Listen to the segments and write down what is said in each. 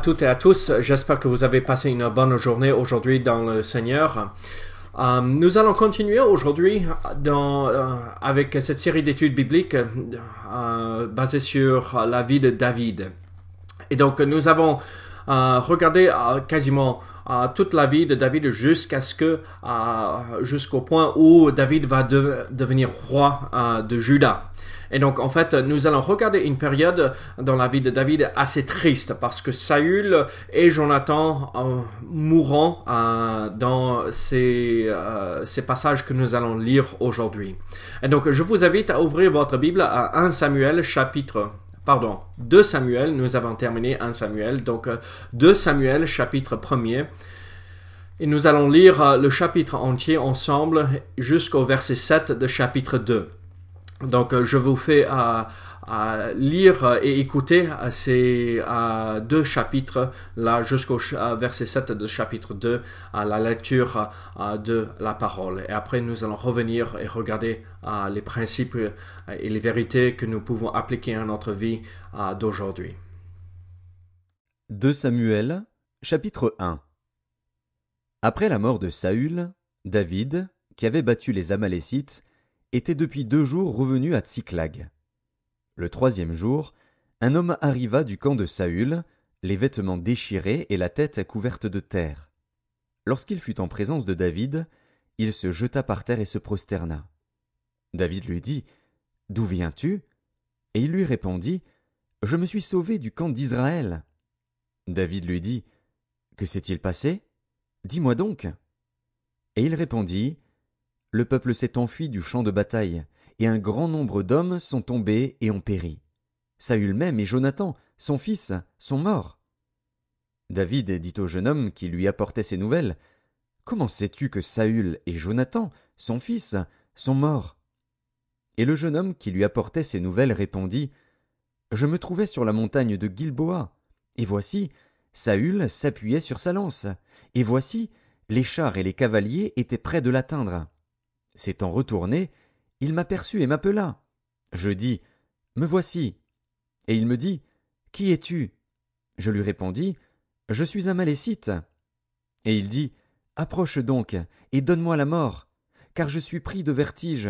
toutes et à tous. J'espère que vous avez passé une bonne journée aujourd'hui dans le Seigneur. Euh, nous allons continuer aujourd'hui dans euh, avec cette série d'études bibliques euh, basée sur la vie de David. Et donc nous avons euh, regardé quasiment euh, toute la vie de David jusqu'à ce que euh, jusqu'au point où David va devenir roi euh, de Juda. Et donc en fait, nous allons regarder une période dans la vie de David assez triste parce que Saül et Jonathan mourant dans ces, ces passages que nous allons lire aujourd'hui. Et donc je vous invite à ouvrir votre Bible à 1 Samuel chapitre pardon, 2 Samuel, nous avons terminé 1 Samuel, donc 2 euh, Samuel chapitre 1er. Et nous allons lire euh, le chapitre entier ensemble jusqu'au verset 7 de chapitre 2. Donc euh, je vous fais à lire euh, et écouter euh, ces euh, deux chapitres là jusqu'au verset 7 de chapitre 2 à la lecture de la parole et après nous allons revenir et regarder les principes et les vérités que nous pouvons appliquer à notre vie d'aujourd'hui. 2 Samuel chapitre 1 Après la mort de Saül, David, qui avait battu les Amalécites, était depuis deux jours revenu à Tsiklag. Le troisième jour, un homme arriva du camp de Saül, les vêtements déchirés et la tête couverte de terre. Lorsqu'il fut en présence de David, il se jeta par terre et se prosterna. David lui dit D'où viens-tu Et il lui répondit Je me suis sauvé du camp d'Israël. David lui dit Que s'est-il passé Dis-moi donc. Et il répondit Le peuple s'est enfui du champ de bataille, et un grand nombre d'hommes sont tombés et ont péri. Saül même et Jonathan, son fils, sont morts. David dit au jeune homme qui lui apportait ces nouvelles Comment sais-tu que Saül et Jonathan, son fils, sont morts Et le jeune homme qui lui apportait ces nouvelles répondit Je me trouvais sur la montagne de Gilboa, et voici, Saül s'appuyait sur sa lance, et voici, les chars et les cavaliers étaient près de l'atteindre. S'étant retourné, il m'aperçut et m'appela. Je dis Me voici. Et il me dit Qui es-tu Je lui répondis Je suis un Malécite. Et il dit Approche donc et donne-moi la mort, car je suis pris de vertige,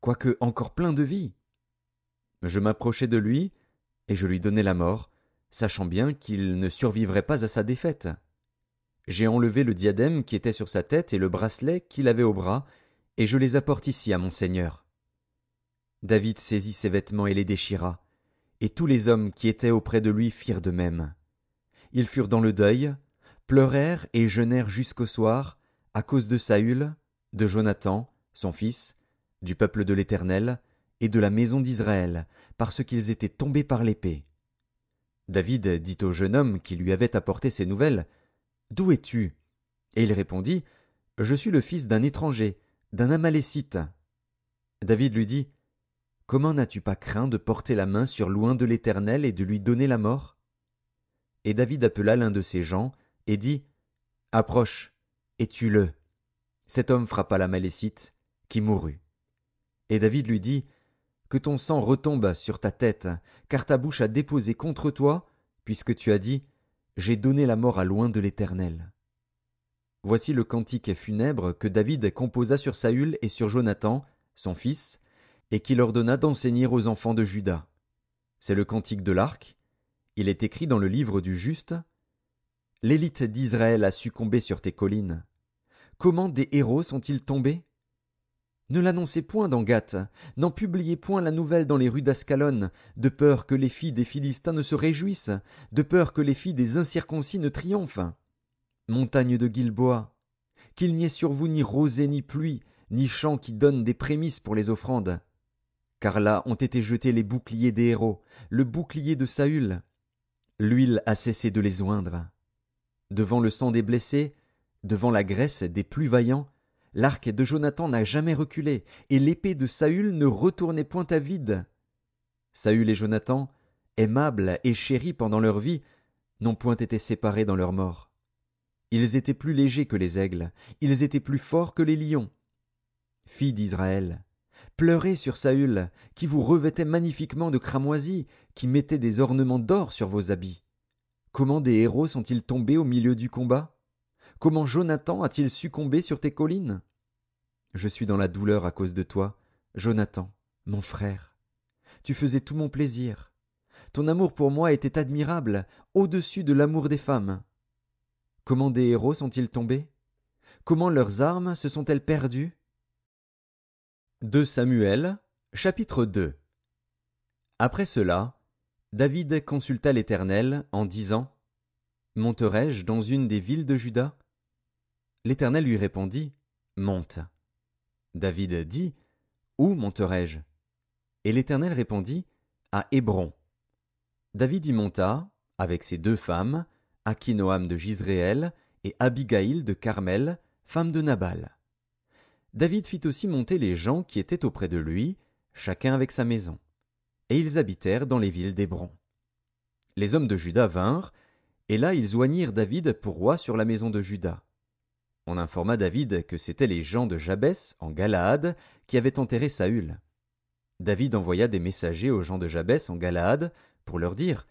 quoique encore plein de vie. Je m'approchai de lui et je lui donnai la mort, sachant bien qu'il ne survivrait pas à sa défaite. J'ai enlevé le diadème qui était sur sa tête et le bracelet qu'il avait au bras, et je les apporte ici à mon Seigneur. David saisit ses vêtements et les déchira, et tous les hommes qui étaient auprès de lui firent de même. Ils furent dans le deuil, pleurèrent et jeûnèrent jusqu'au soir, à cause de Saül, de Jonathan, son fils, du peuple de l'Éternel, et de la maison d'Israël, parce qu'ils étaient tombés par l'épée. David dit au jeune homme qui lui avait apporté ces nouvelles. D'où es tu? Et il répondit. Je suis le fils d'un étranger, d'un Amalécite. David lui dit. Comment n'as-tu pas craint de porter la main sur loin de l'Éternel et de lui donner la mort Et David appela l'un de ses gens, et dit Approche, et tue-le. Cet homme frappa la Malécite, qui mourut. Et David lui dit Que ton sang retombe sur ta tête, car ta bouche a déposé contre toi, puisque tu as dit J'ai donné la mort à loin de l'Éternel. Voici le cantique funèbre que David composa sur Saül et sur Jonathan, son fils, et qu'il ordonna d'enseigner aux enfants de Juda. C'est le cantique de l'arc. Il est écrit dans le livre du juste. L'élite d'Israël a succombé sur tes collines. Comment des héros sont-ils tombés Ne l'annoncez point dans Gath, n'en publiez point la nouvelle dans les rues d'Ascalon, de peur que les filles des Philistins ne se réjouissent, de peur que les filles des incirconcis ne triomphent. Montagne de Gilboa, qu'il n'y ait sur vous ni rosée ni pluie, ni champ qui donne des prémices pour les offrandes car là ont été jetés les boucliers des héros, le bouclier de Saül. L'huile a cessé de les oindre. Devant le sang des blessés, devant la graisse des plus vaillants, l'arc de Jonathan n'a jamais reculé, et l'épée de Saül ne retournait point à vide. Saül et Jonathan, aimables et chéris pendant leur vie, n'ont point été séparés dans leur mort. Ils étaient plus légers que les aigles, ils étaient plus forts que les lions. Filles d'Israël, Pleurez sur Saül, qui vous revêtait magnifiquement de cramoisie, qui mettait des ornements d'or sur vos habits. Comment des héros sont-ils tombés au milieu du combat Comment Jonathan a-t-il succombé sur tes collines Je suis dans la douleur à cause de toi, Jonathan, mon frère. Tu faisais tout mon plaisir. Ton amour pour moi était admirable, au-dessus de l'amour des femmes. Comment des héros sont-ils tombés Comment leurs armes se sont-elles perdues 2 Samuel, chapitre 2 Après cela, David consulta l'Éternel en disant Monterai-je dans une des villes de Juda L'Éternel lui répondit Monte. David dit Où monterai-je Et l'Éternel répondit À Hébron. David y monta, avec ses deux femmes, Akinoam de Gisréel et Abigaïl de Carmel, femme de Nabal. David fit aussi monter les gens qui étaient auprès de lui, chacun avec sa maison. Et ils habitèrent dans les villes d'Hébron. Les hommes de Juda vinrent, et là ils oignirent David pour roi sur la maison de Juda. On informa David que c'étaient les gens de Jabès, en Galaad, qui avaient enterré Saül. David envoya des messagers aux gens de Jabès, en Galaad, pour leur dire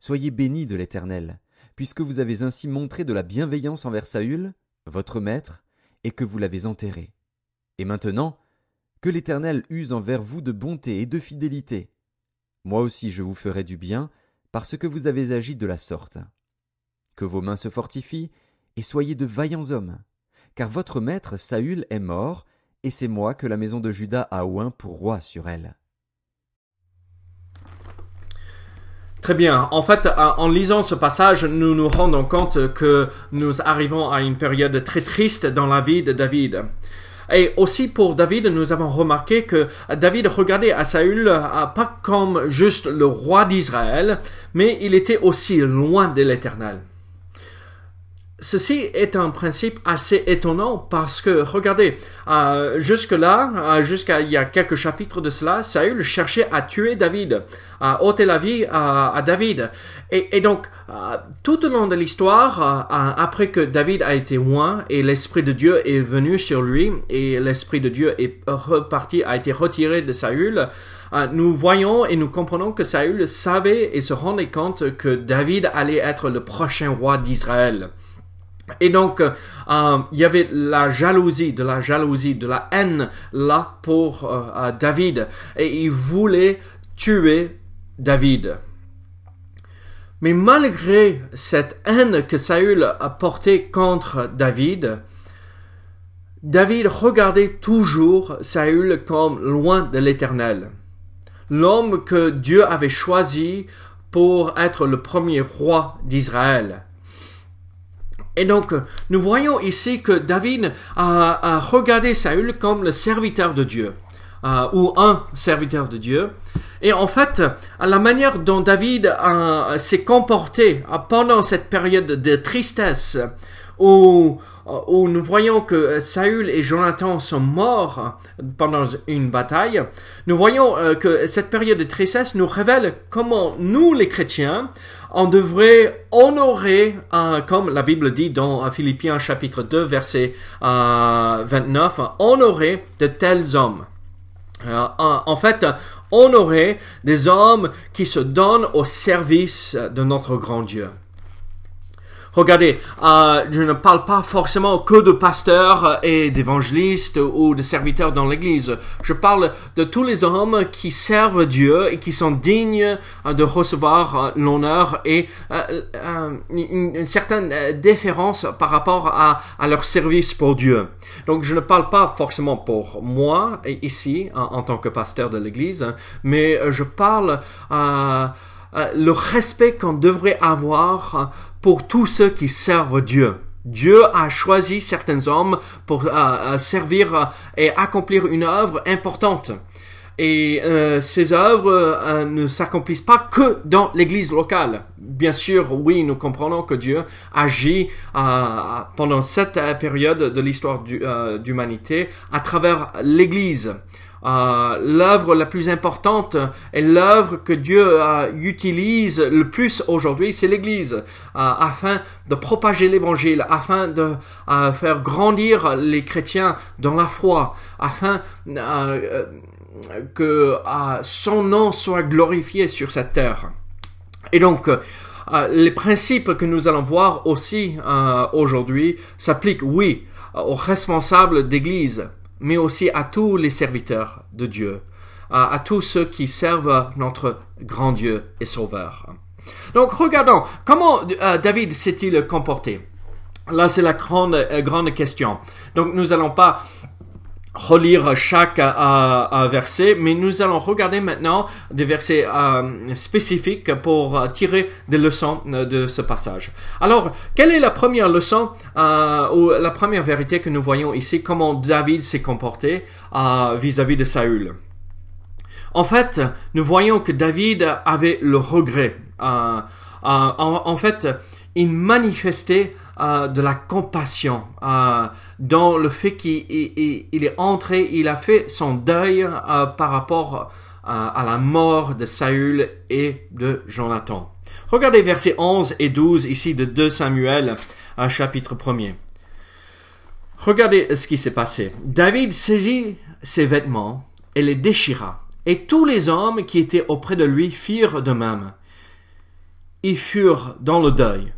Soyez bénis de l'Éternel, puisque vous avez ainsi montré de la bienveillance envers Saül, votre maître, et que vous l'avez enterré. Et maintenant, que l'Éternel use envers vous de bonté et de fidélité. Moi aussi je vous ferai du bien, parce que vous avez agi de la sorte. Que vos mains se fortifient, et soyez de vaillants hommes, car votre maître Saül est mort, et c'est moi que la maison de Judas a oint pour roi sur elle. Très bien. En fait, euh, en lisant ce passage, nous nous rendons compte que nous arrivons à une période très triste dans la vie de David. Et aussi pour David, nous avons remarqué que David regardait à Saül euh, pas comme juste le roi d'Israël, mais il était aussi loin de l'Éternel ceci est un principe assez étonnant parce que, regardez, euh, jusque-là, euh, jusqu'à il y a quelques chapitres de cela, Saül cherchait à tuer David, à euh, ôter la vie à, David. Et, donc, tout au long de l'histoire, après que David a été loin et l'Esprit de Dieu est venu sur lui et l'Esprit de Dieu est reparti, a été retiré de Saül, nous voyons et nous comprenons que Saül savait et se rendait compte que David allait être le prochain roi d'Israël. Et donc, euh, il y avait la jalousie, de la jalousie, de la haine là pour euh, David. Et il voulait tuer David. Mais malgré cette haine que Saül a portée contre David, David regardait toujours Saül comme loin de l'Éternel. L'homme que Dieu avait choisi pour être le premier roi d'Israël. Et donc, nous voyons ici que David a, regardé Saül comme le serviteur de Dieu, euh, ou un serviteur de Dieu. Et en fait, la manière dont David s'est comporté pendant cette période de tristesse, où nous voyons que Saül et Jonathan sont morts pendant une bataille, nous voyons euh, que cette période de tristesse nous révèle comment nous, les chrétiens, on devrait honorer, comme la Bible dit dans euh, Philippiens chapitre 2 verset 29, euh, honorer de tels hommes. Euh, en fait, honorer des hommes qui se donnent au service de notre grand Dieu. Regardez, euh, je ne parle pas forcément que de pasteurs et d'évangélistes ou de serviteurs dans l'Église. Je parle de tous les hommes qui servent Dieu et qui sont dignes euh, de recevoir euh, l'honneur et euh, une, certaine déférence par rapport à, leur service pour Dieu. Donc je ne parle pas forcément pour moi ici en, tant que pasteur de l'Église, hein, mais je parle... Euh, euh, le respect qu'on devrait avoir euh, pour tous ceux qui servent Dieu. Dieu a choisi certains hommes pour euh, servir et accomplir une œuvre importante. Et ces œuvres ne s'accomplissent pas que dans l'Église locale. Bien sûr, oui, nous comprenons que Dieu agit pendant cette période de l'histoire d'humanité à travers l'Église. Euh, l'œuvre la plus importante et l'œuvre que Dieu euh, utilise le plus aujourd'hui, c'est l'Église, euh, afin de propager l'Évangile, afin de faire grandir les chrétiens dans la foi, afin que son nom soit glorifié sur cette terre. Et donc, les principes que nous allons voir aussi aujourd'hui s'appliquent, oui, aux responsables d'Église mais aussi à tous les serviteurs de Dieu, à, tous ceux qui servent notre grand Dieu et Sauveur. Donc regardons comment euh, David s'est-il comporté. Là, c'est la grande, euh, grande question. Donc nous n'allons pas relire chaque euh, euh, verset, mais nous allons regarder maintenant des versets euh, spécifiques pour tirer des leçons de ce passage. Alors, quelle est la première leçon ou la première vérité que nous voyons ici, comment David s'est comporté vis-à-vis de Saül En fait, nous voyons que David avait le regret. En, en, fait, il manifestait euh, de la compassion euh, dans le fait qu'il est entré, il a fait son deuil euh, par rapport euh, à la mort de Saül et de Jonathan. Regardez versets 11 et 12 ici de 2 Samuel euh, chapitre 1er. Regardez ce qui s'est passé. David saisit ses vêtements et les déchira, et tous les hommes qui étaient auprès de lui firent de même. Ils furent dans le deuil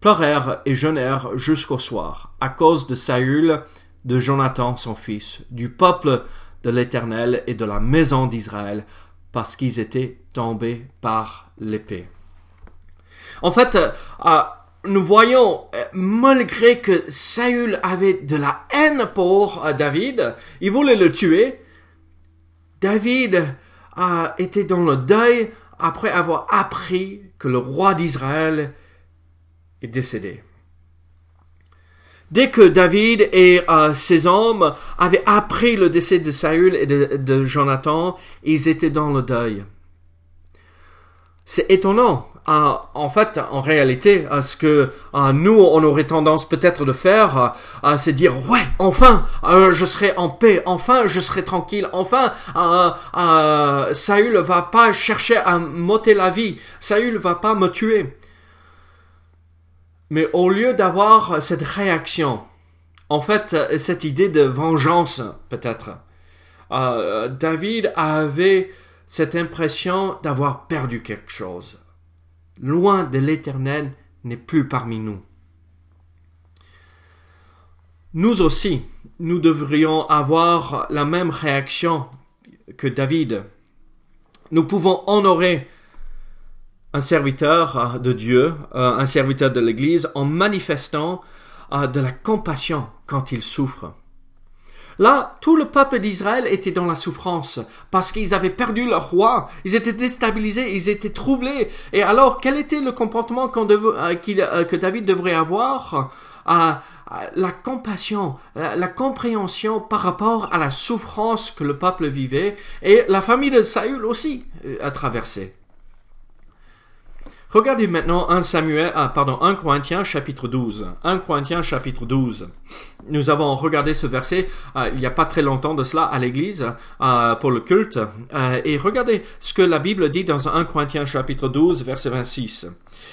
pleurèrent et jeûnèrent jusqu'au soir, à cause de Saül, de Jonathan son fils, du peuple de l'Éternel et de la maison d'Israël, parce qu'ils étaient tombés par l'épée. En fait, euh, euh, nous voyons, euh, malgré que Saül avait de la haine pour David, il voulait le tuer, David a était dans le deuil après avoir appris que le roi d'Israël est décédé. Dès que David et euh, ses hommes avaient appris le décès de Saül et de, Jonathan, ils étaient dans le deuil. C'est étonnant. Euh, en fait, en réalité, à euh, ce que nous, on aurait tendance peut-être de faire, c'est dire, ouais, enfin, je serai en paix, enfin, je serai tranquille, enfin, Saül va pas chercher à m'ôter la vie, Saül va pas me tuer. Mais au lieu d'avoir cette réaction, en fait, cette idée de vengeance, peut-être, euh, David avait cette impression d'avoir perdu quelque chose. Loin de l'Éternel n'est plus parmi nous. Nous aussi, nous devrions avoir la même réaction que David. Nous pouvons honorer un serviteur euh, de Dieu, euh, un serviteur de l'Église, en manifestant euh, de la compassion quand il souffre. Là, tout le peuple d'Israël était dans la souffrance parce qu'ils avaient perdu leur roi, ils étaient déstabilisés, ils étaient troublés. Et alors, quel était le comportement que David devrait avoir à La compassion, la, compréhension par rapport à la souffrance que le peuple vivait et la famille de Saül aussi a traversé. Regardez maintenant 1 Samuel, ah, pardon, 1 Corinthiens chapitre 12. 1 Corinthiens chapitre 12. Nous avons regardé ce verset ah, il n'y a pas très longtemps de cela à l'église ah, pour le culte. et regardez ce que la Bible dit dans 1 Corinthiens chapitre 12 verset 26.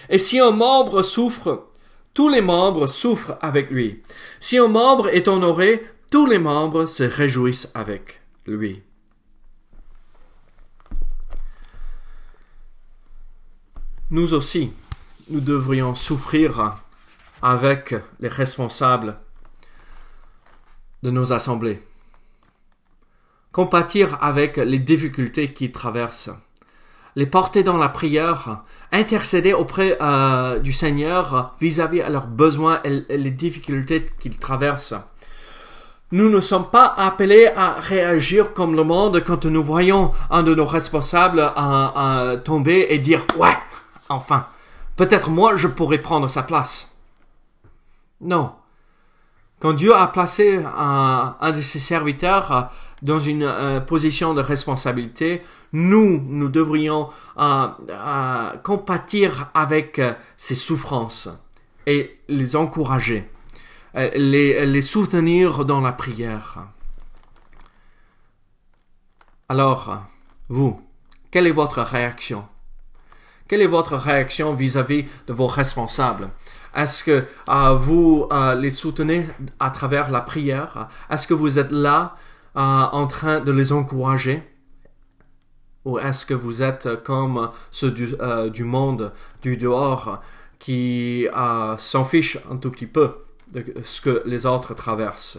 Et si un membre souffre, tous les membres souffrent avec lui. Si un membre est honoré, tous les membres se réjouissent avec lui. nous aussi, nous devrions souffrir avec les responsables de nos assemblées. Compatir avec les difficultés qu'ils traversent. Les porter dans la prière, intercéder auprès euh, du Seigneur vis-à-vis de leurs besoins et les difficultés qu'ils traversent. Nous ne sommes pas appelés à réagir comme le monde quand nous voyons un de nos responsables tomber et dire ouais Enfin, peut-être moi je pourrais prendre sa place. Non. Quand Dieu a placé un, de ses serviteurs euh, dans une euh, position de responsabilité, nous, nous devrions euh, compatir avec ses souffrances et les encourager, les soutenir dans la prière. Alors, vous, quelle est votre réaction quelle est votre réaction vis-à-vis de vos responsables Est-ce que euh, vous euh, les soutenez à travers la prière Est-ce que vous êtes là euh, en train de les encourager Ou est-ce que vous êtes comme ceux du, du monde, du dehors, qui s'en fiche un tout petit peu de ce que les autres traversent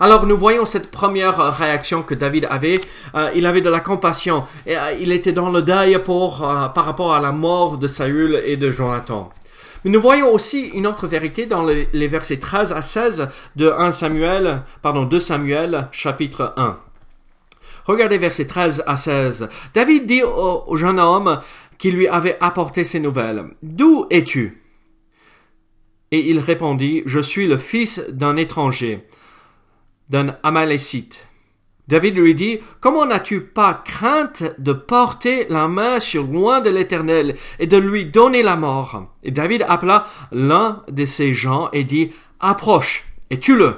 alors nous voyons cette première euh, réaction que David avait. Euh, il avait de la compassion. Et, euh, il était dans le deuil par rapport à la mort de Saül et de Jonathan. Mais nous voyons aussi une autre vérité dans les, versets 13 à 16 de 1 Samuel, pardon, 2 Samuel chapitre 1. Regardez versets 13 à 16. David dit au jeune homme qui lui avait apporté ces nouvelles, D'où es-tu Et il répondit, Je suis le fils d'un étranger d'un Amalécite. David lui dit, Comment n'as-tu pas crainte de porter la main sur loin de l'Éternel et de lui donner la mort Et David appela l'un de ses gens et dit, Approche et tue-le.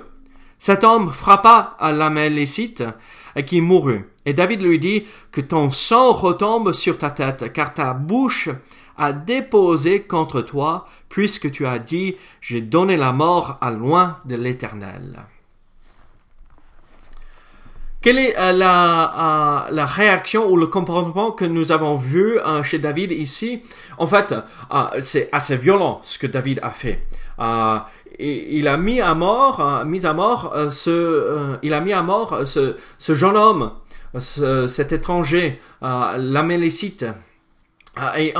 Cet homme frappa à l'Amalécite qui mourut. Et David lui dit, Que ton sang retombe sur ta tête, car ta bouche a déposé contre toi, puisque tu as dit, J'ai donné la mort à loin de l'Éternel. Quelle est euh, la, euh, la, réaction ou le comportement que nous avons vu euh, chez David ici En fait, c'est assez violent ce que David a fait. il a mis à mort, mis à mort ce, il a mis à mort ce, ce jeune homme, cet étranger, l'Amélécite. Et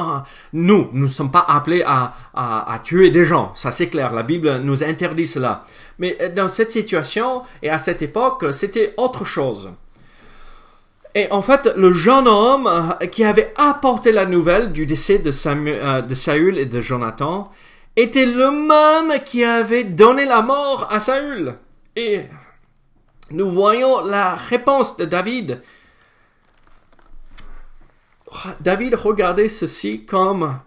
nous, nous ne sommes pas appelés à, à, tuer des gens, ça c'est clair, la Bible nous interdit cela. Mais euh, dans cette situation et à cette époque, c'était autre chose. Et en fait, le jeune homme euh, qui avait apporté la nouvelle du décès de, euh, de Saül et de Jonathan était le même qui avait donné la mort à Saül. Et nous voyons la réponse de David. David regardait ceci comme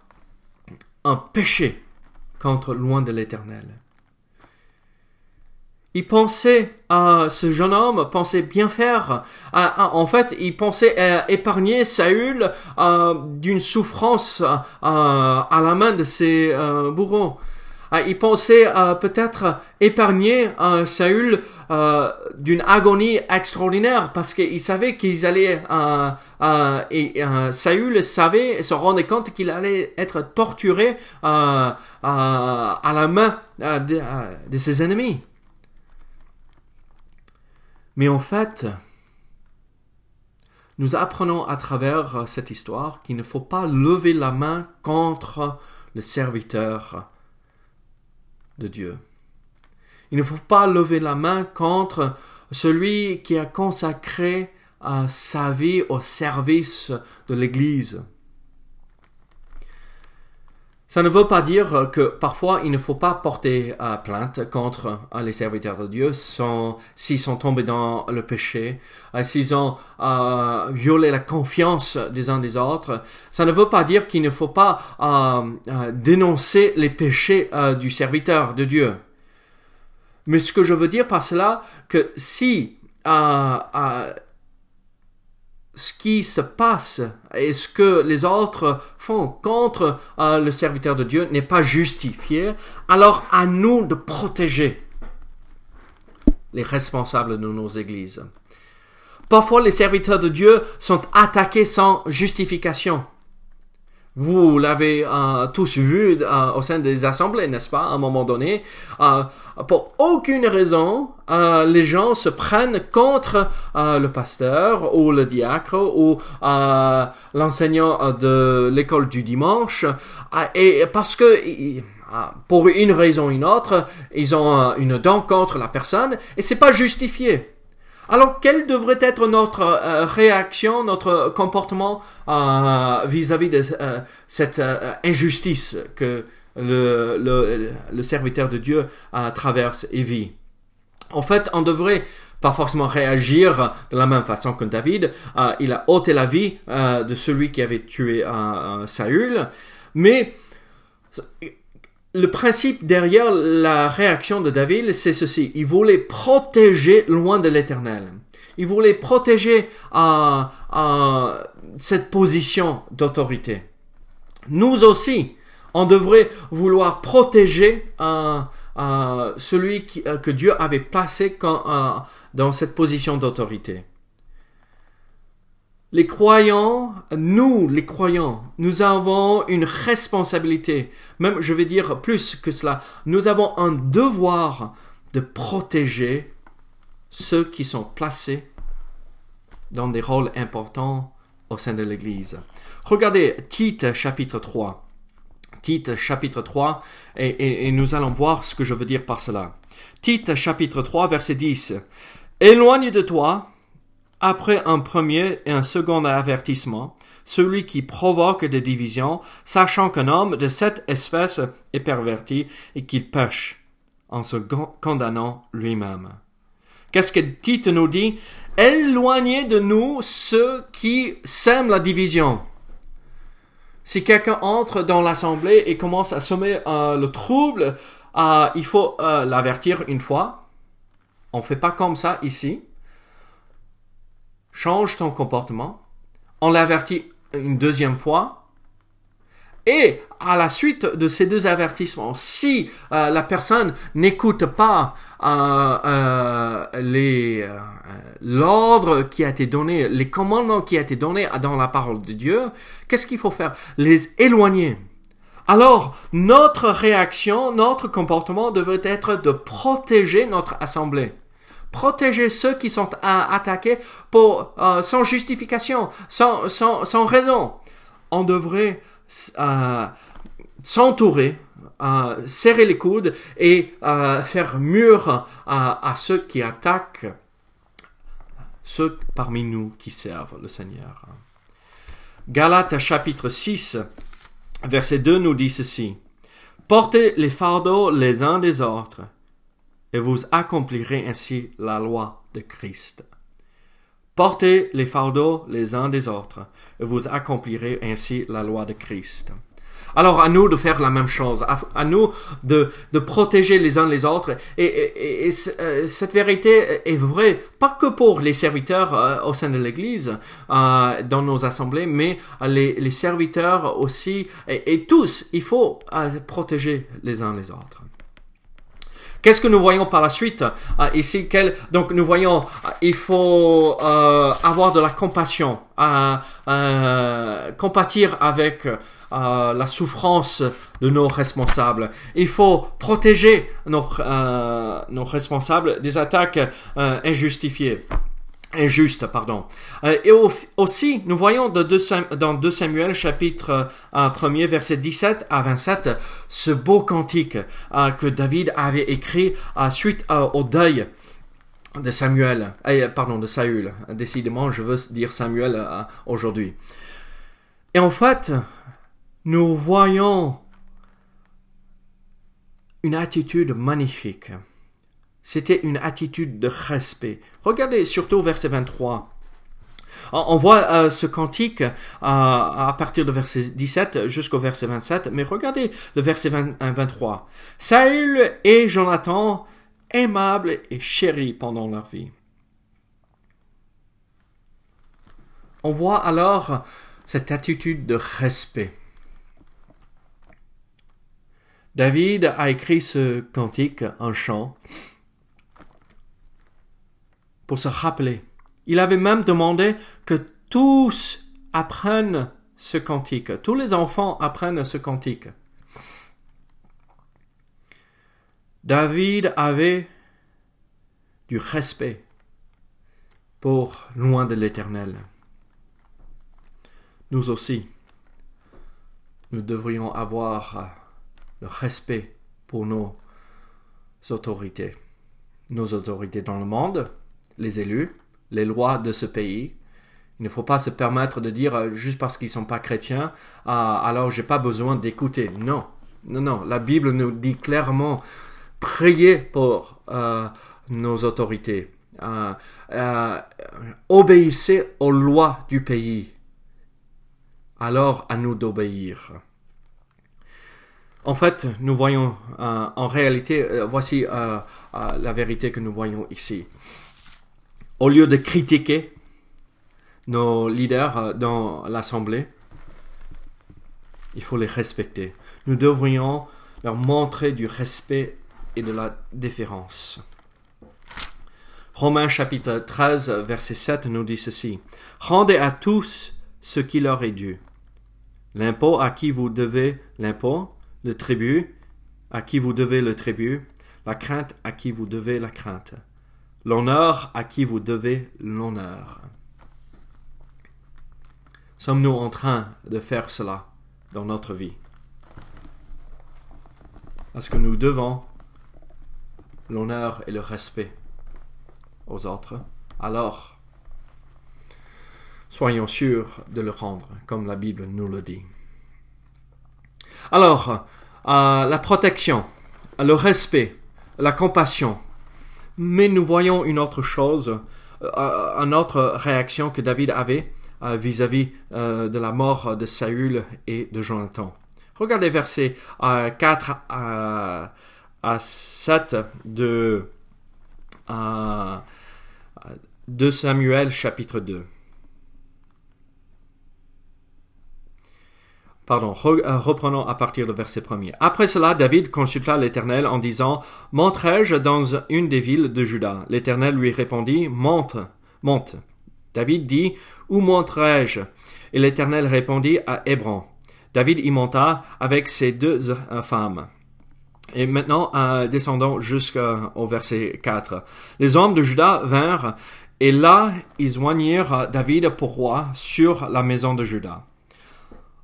un péché contre loin de l'Éternel. Il pensait à ce jeune homme, pensait bien faire. en fait, il pensait épargner Saül d'une souffrance à la main de ses euh, bourreaux. il pensait peut-être épargner euh, Saül euh, d'une agonie extraordinaire parce qu'il savait qu'ils allaient... et Saül savait et se rendait compte qu'il allait être torturé à la main de ses ennemis. Mais en fait, nous apprenons à travers cette histoire qu'il ne faut pas lever la main contre le serviteur de Dieu. Il ne faut pas lever la main contre celui qui a consacré euh, sa vie au service de l'Église. Ça ne veut pas dire que parfois il ne faut pas porter euh, plainte contre euh, les serviteurs de Dieu s'ils sont tombés dans le péché, euh, s'ils ont violé la confiance des uns des autres. Ça ne veut pas dire qu'il ne faut pas dénoncer les péchés du serviteur de Dieu. Mais ce que je veux dire par cela, que si ce qui se passe et ce que les autres font contre euh, le serviteur de Dieu n'est pas justifié, alors à nous de protéger les responsables de nos églises. Parfois, les serviteurs de Dieu sont attaqués sans justification. Vous l'avez euh, tous vu euh, au sein des assemblées, n'est-ce pas, à un moment donné. Euh, pour aucune raison, les gens se prennent contre le pasteur ou le diacre ou l'enseignant de l'école du dimanche. Ah, et parce que... Ah, pour une raison ou une autre, ils ont une dent contre la personne et c'est pas justifié. Alors, quelle devrait être notre euh, réaction, notre comportement euh, vis-à-vis de euh, cette injustice que le, le, le, serviteur de Dieu traverse et vit En fait, on devrait pas forcément réagir de la même façon que David. il a ôté la vie de celui qui avait tué Saül, mais le principe derrière la réaction de David, c'est ceci. Il voulait protéger loin de l'éternel. Il voulait protéger euh, euh cette position d'autorité. Nous aussi, on devrait vouloir protéger euh, euh, celui que Dieu avait placé dans cette position d'autorité. Les croyants, nous les croyants, nous avons une responsabilité, même je vais dire plus que cela, nous avons un devoir de protéger ceux qui sont placés dans des rôles importants au sein de l'Église. Regardez Tite chapitre 3. Tite chapitre 3 et, nous allons voir ce que je veux dire par cela. Tite chapitre 3 verset 10. Éloigne de toi après un premier et un second avertissement, celui qui provoque des divisions, sachant qu'un homme de cette espèce est perverti et qu'il pêche, en se condamnant lui-même. Qu'est-ce que Tite nous dit Éloignez de nous ceux qui sèment la division. Si quelqu'un entre dans l'assemblée et commence à semer euh, le trouble, euh, il faut euh, l'avertir une fois. On ne fait pas comme ça ici change ton comportement, on l'avertit une deuxième fois, et à la suite de ces deux avertissements, si euh, la personne n'écoute pas euh, euh, l'ordre qui a été donné, les commandements qui a été donnés dans la parole de Dieu, qu'est-ce qu'il faut faire Les éloigner. Alors, notre réaction, notre comportement devrait être de protéger notre assemblée protéger ceux qui sont attaqués pour, euh, sans justification, sans, raison. On devrait euh, s'entourer, euh, serrer les coudes et faire mur à ceux qui attaquent ceux parmi nous qui servent le Seigneur. Galates chapitre 6, verset 2 nous dit ceci. Portez les fardeaux les uns des autres et vous accomplirez ainsi la loi de Christ. Portez les fardeaux les uns des autres, et vous accomplirez ainsi la loi de Christ. Alors à nous de faire la même chose, à, nous de, protéger les uns les autres. Et, euh, cette vérité est vraie, pas que pour les serviteurs euh, au sein de l'Église, euh, dans nos assemblées, mais les, serviteurs aussi, et, tous, il faut protéger les uns les autres. Qu'est-ce que nous voyons par la suite ah, ici quel, Donc nous voyons, ah, il faut euh, avoir de la compassion, ah, euh, compatir avec euh, la souffrance de nos responsables. Il faut protéger nos, nos responsables des attaques injustifiées injuste, pardon. Euh, et aussi, nous voyons dans 2 Samuel chapitre 1er euh, verset 17 à 27 ce beau cantique euh, que David avait écrit suite au deuil de Samuel, pardon, de Saül. Décidément, je veux dire Samuel aujourd'hui. Et en fait, nous voyons une attitude magnifique c'était une attitude de respect. Regardez surtout au verset 23. On voit euh, ce cantique euh, à partir de verset 17 jusqu'au verset 27, mais regardez le verset 23. Euh, Saül et Jonathan, aimables et chéris pendant leur vie. On voit alors cette attitude de respect. David a écrit ce cantique en chant pour se rappeler. Il avait même demandé que tous apprennent ce cantique, tous les enfants apprennent ce cantique. David avait du respect pour loin de l'Éternel. Nous aussi, nous devrions avoir le respect pour nos autorités, nos autorités dans le monde, les élus, les lois de ce pays. Il ne faut pas se permettre de dire euh, juste parce qu'ils ne sont pas chrétiens, alors ah, alors j'ai pas besoin d'écouter. Non, non, non. La Bible nous dit clairement, priez pour euh, nos autorités, euh, obéissez aux lois du pays. Alors à nous d'obéir. En fait, nous voyons en réalité, voici la vérité que nous voyons ici au lieu de critiquer nos leaders euh, dans l'Assemblée, il faut les respecter. Nous devrions leur montrer du respect et de la déférence. Romains chapitre 13, verset 7 nous dit ceci. Rendez à tous ce qui leur est dû. L'impôt à qui vous devez l'impôt, le tribut à qui vous devez le tribut, la crainte à qui vous devez la crainte. L'honneur à qui vous devez l'honneur. Sommes-nous en train de faire cela dans notre vie Parce ce que nous devons l'honneur et le respect aux autres Alors, soyons sûrs de le rendre, comme la Bible nous le dit. Alors, à euh, la protection, le respect, la compassion, mais nous voyons une autre chose, euh, euh, une autre réaction que David avait euh, vis-à-vis de la mort de Saül et de Jonathan. Regardez versets 4 à, 7 de, de Samuel chapitre 2. pardon, euh, reprenons à partir du verset premier. « Après cela, David consulta l'Éternel en disant, Monterai-je dans une des villes de Juda L'Éternel lui répondit, Monte, monte. David dit, Où monterai-je Et l'Éternel répondit, À Hébron. David y monta avec ses deux euh, femmes. Et maintenant, descendant euh, descendons jusqu'au verset 4. Les hommes de Juda vinrent, et là, ils oignirent David pour roi sur la maison de Juda.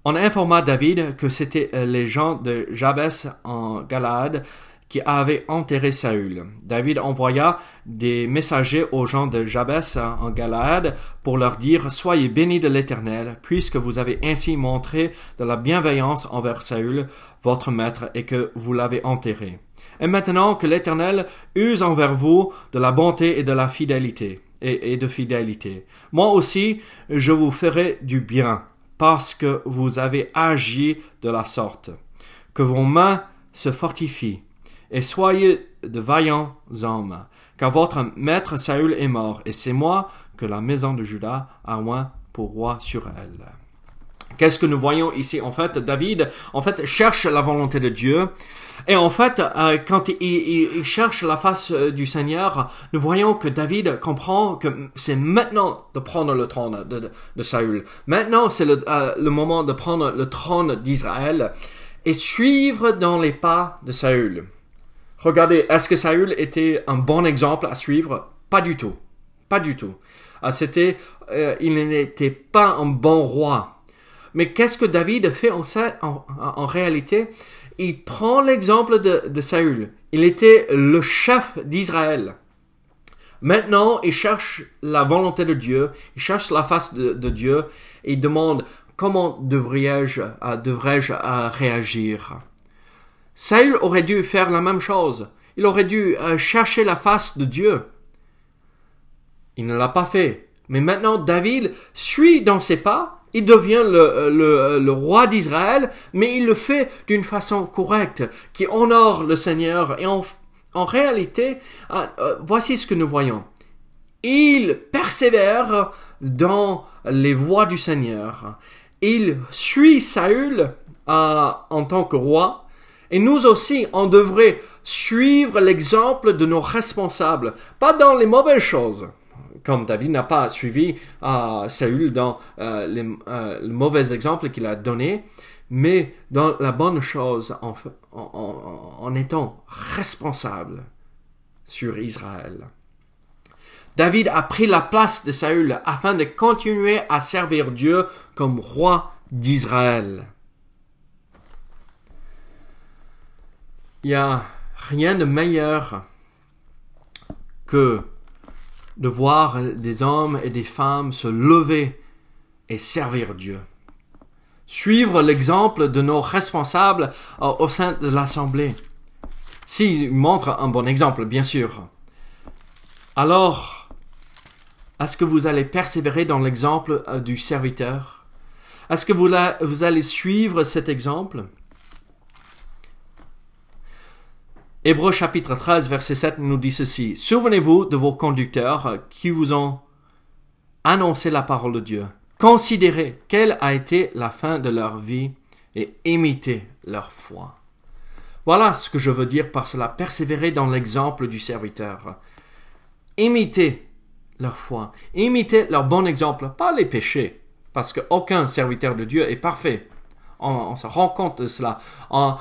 On informa David que c'était euh, les gens de Jabès en Galaad qui avaient enterré Saül. David envoya des messagers aux gens de Jabès euh, en Galaad pour leur dire Soyez bénis de l'Éternel, puisque vous avez ainsi montré de la bienveillance envers Saül, votre maître, et que vous l'avez enterré. Et maintenant que l'Éternel use envers vous de la bonté et de la fidélité et de fidélité. Moi aussi, je vous ferai du bien parce que vous avez agi de la sorte. Que vos mains se fortifient, et soyez de vaillants hommes, car votre maître Saül est mort, et c'est moi que la maison de Judas a oint pour roi sur elle. Qu'est-ce que nous voyons ici En fait, David, en fait, cherche la volonté de Dieu, et en fait, euh, quand il, cherche la face euh, du Seigneur, nous voyons que David comprend que c'est maintenant de prendre le trône de, Saül. Maintenant, c'est euh, le, moment de prendre le trône d'Israël et suivre dans les pas de Saül. Regardez, est-ce que Saül était un bon exemple à suivre Pas du tout. Pas du tout. c'était, il n'était pas un bon roi. Mais qu'est-ce que David fait en, en réalité il prend l'exemple de, Saül. Il était le chef d'Israël. Maintenant, il cherche la volonté de Dieu, il cherche la face de, Dieu et il demande comment devrais-je euh, devrais euh, réagir. Saül aurait dû faire la même chose. Il aurait dû euh, chercher la face de Dieu. Il ne l'a pas fait. Mais maintenant, David suit dans ses pas il devient euh, euh, le, roi d'Israël, mais il le fait d'une façon correcte, qui honore le Seigneur. Et en, réalité, ah, euh, voici ce que nous voyons. Il persévère dans les voies du Seigneur. Il suit Saül en tant que roi. Et nous aussi, on devrait suivre l'exemple de nos responsables, pas dans les mauvaises choses, comme David n'a pas suivi euh, Saül dans euh, les, euh, le mauvais exemple qu'il a donné, mais dans la bonne chose en, en étant responsable sur Israël. David a pris la place de Saül afin de continuer à servir Dieu comme roi d'Israël. Il n'y a rien de meilleur que de voir des hommes et des femmes se lever et servir Dieu. Suivre l'exemple de nos responsables euh, au sein de l'Assemblée. S'ils montrent un bon exemple, bien sûr. Alors, est-ce que vous allez persévérer dans l'exemple euh, du serviteur Est-ce que vous, vous allez suivre cet exemple Hébreux chapitre 13 verset 7 nous dit ceci. Souvenez-vous de vos conducteurs qui vous ont annoncé la parole de Dieu. Considérez quelle a été la fin de leur vie et imitez leur foi. Voilà ce que je veux dire par cela, persévérer dans l'exemple du serviteur. Imitez leur foi, Imitez leur bon exemple, pas les péchés, parce qu'aucun serviteur de Dieu est parfait on, se rend compte de cela. On,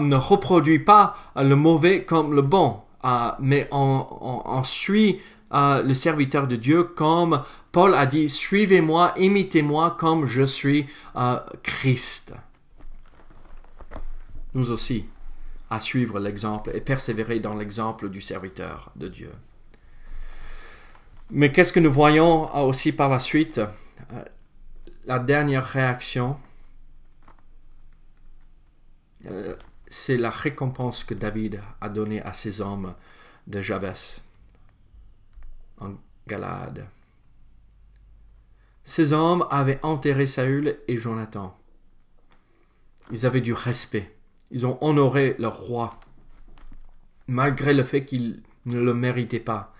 ne reproduit pas euh, le mauvais comme le bon, euh, mais on, suit euh, le serviteur de Dieu comme Paul a dit, suivez-moi, imitez-moi comme je suis Christ. Nous aussi, à suivre l'exemple et persévérer dans l'exemple du serviteur de Dieu. Mais qu'est-ce que nous voyons aussi par la suite La dernière réaction, euh, c'est la récompense que David a donnée à ses hommes de Jabès en Galade. Ces hommes avaient enterré Saül et Jonathan. Ils avaient du respect. Ils ont honoré leur roi, malgré le fait qu'ils ne le méritaient pas.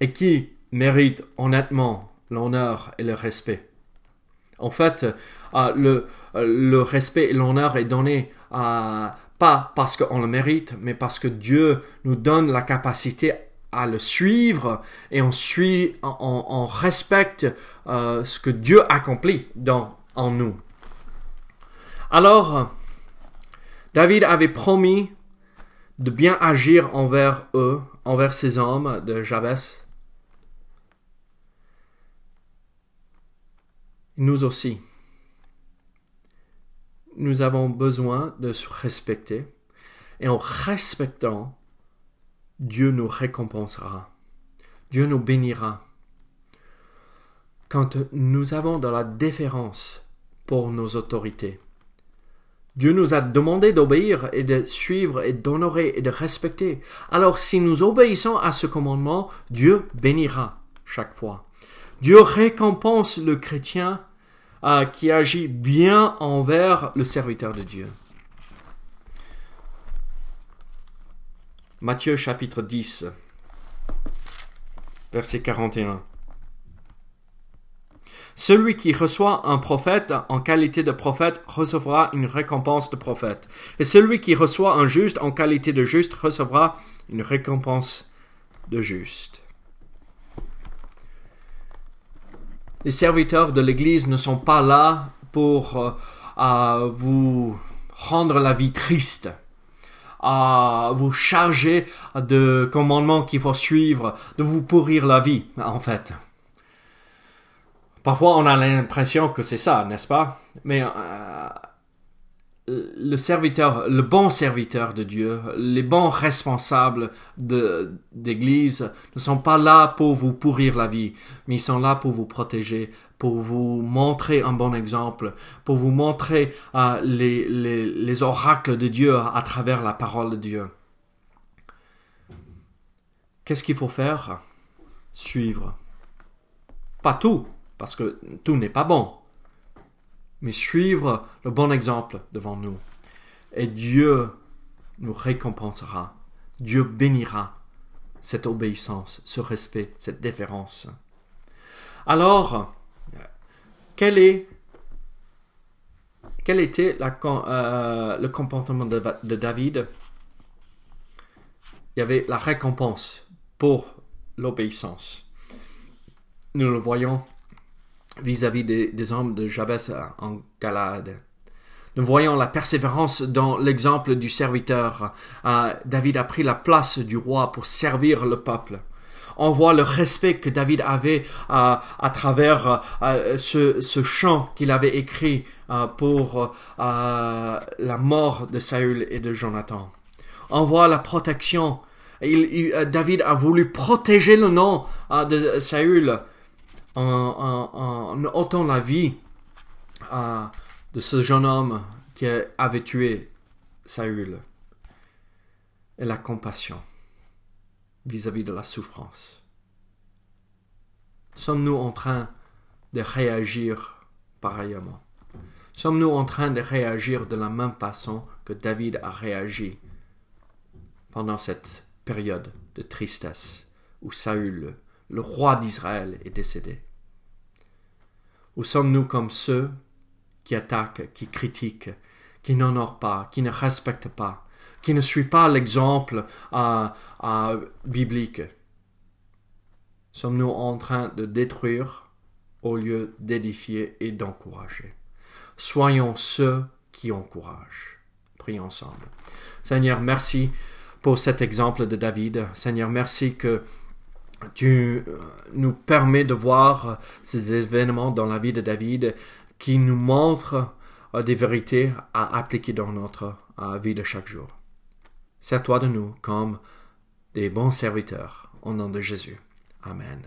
Et qui mérite honnêtement l'honneur et le respect En fait, euh, le, euh, le respect et l'honneur est donné à, euh, pas parce qu'on le mérite, mais parce que Dieu nous donne la capacité à le suivre et on suit, on, respecte euh, ce que Dieu accomplit dans, en nous. Alors, David avait promis de bien agir envers eux, envers ces hommes de Jabès. Nous aussi nous avons besoin de se respecter. Et en respectant, Dieu nous récompensera. Dieu nous bénira. Quand nous avons de la déférence pour nos autorités, Dieu nous a demandé d'obéir et de suivre et d'honorer et de respecter. Alors si nous obéissons à ce commandement, Dieu bénira chaque fois. Dieu récompense le chrétien euh, qui agit bien envers le serviteur de Dieu. Matthieu chapitre 10, verset 41. Celui qui reçoit un prophète en qualité de prophète recevra une récompense de prophète. Et celui qui reçoit un juste en qualité de juste recevra une récompense de juste. les serviteurs de l'Église ne sont pas là pour euh, vous rendre la vie triste, à vous charger de commandements qu'il faut suivre, de vous pourrir la vie, en fait. Parfois, on a l'impression que c'est ça, n'est-ce pas Mais euh, le serviteur, le bon serviteur de Dieu, les bons responsables d'église ne sont pas là pour vous pourrir la vie, mais ils sont là pour vous protéger, pour vous montrer un bon exemple, pour vous montrer euh, les oracles de Dieu à travers la parole de Dieu. Qu'est-ce qu'il faut faire Suivre. Pas tout, parce que tout n'est pas bon, mais suivre le bon exemple devant nous. Et Dieu nous récompensera. Dieu bénira cette obéissance, ce respect, cette déférence. Alors, quel, était euh, le comportement de David Il y avait la récompense pour l'obéissance. Nous le voyons vis-à-vis des, hommes de Jabès en Galade. Nous voyons la persévérance dans l'exemple du serviteur. Euh, David a pris la place du roi pour servir le peuple. On voit le respect que David avait euh, à travers euh, ce, chant qu'il avait écrit pour la mort de Saül et de Jonathan. On voit la protection. David a voulu protéger le nom de Saül en, ôtant la vie euh, de ce jeune homme qui avait tué Saül et la compassion vis à -vis de la souffrance. Sommes-nous en train de réagir pareillement Sommes-nous en train de réagir de la même façon que David a réagi pendant cette période de tristesse où Saül le roi d'Israël est décédé. Ou sommes-nous comme ceux qui attaquent, qui critiquent, qui n'honorent pas, qui ne respectent pas, qui ne suivent pas l'exemple euh, euh, biblique Sommes-nous en train de détruire au lieu d'édifier et d'encourager Soyons ceux qui encouragent. Prions ensemble. Seigneur, merci pour cet exemple de David. Seigneur, merci que tu euh, nous permets de voir ces événements dans la vie de David qui nous montrent euh, des vérités à appliquer dans notre euh, vie de chaque jour. Sers-toi de nous comme des bons serviteurs, au nom de Jésus. Amen.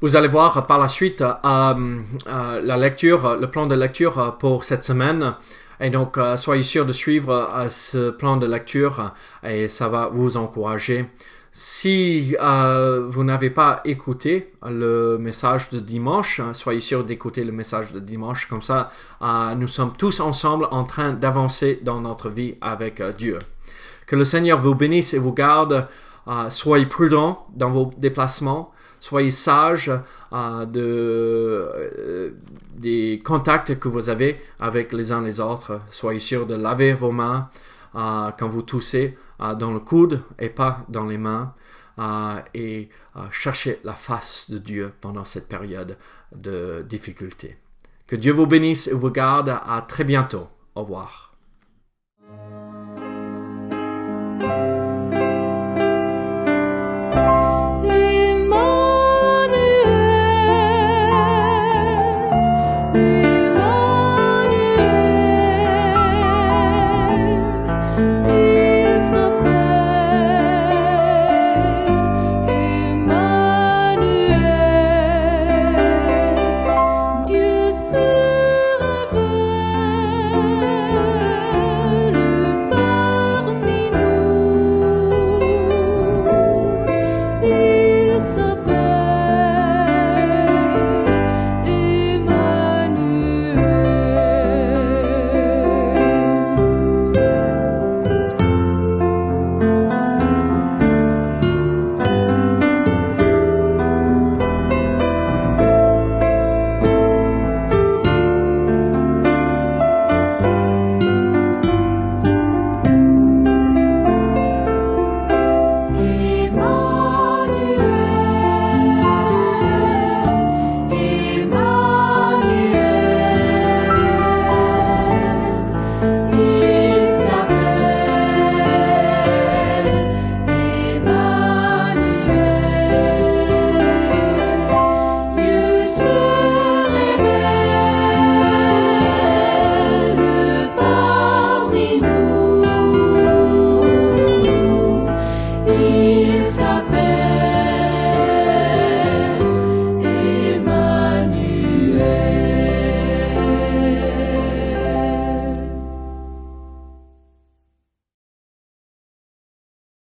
Vous allez voir par la suite la lecture, le plan de lecture pour cette semaine. Et donc, soyez sûr de suivre ce plan de lecture et ça va vous encourager. Si euh, vous n'avez pas écouté le message de dimanche, hein, soyez sûr d'écouter le message de dimanche, comme ça euh, nous sommes tous ensemble en train d'avancer dans notre vie avec euh, Dieu. Que le Seigneur vous bénisse et vous garde. soyez prudents dans vos déplacements. Soyez sages de, des contacts que vous avez avec les uns les autres. Soyez sûr de laver vos mains quand vous toussez euh, dans le coude et pas dans les mains euh, et euh, chercher la face de Dieu pendant cette période de difficulté. Que Dieu vous bénisse et vous garde. À très bientôt. Au revoir.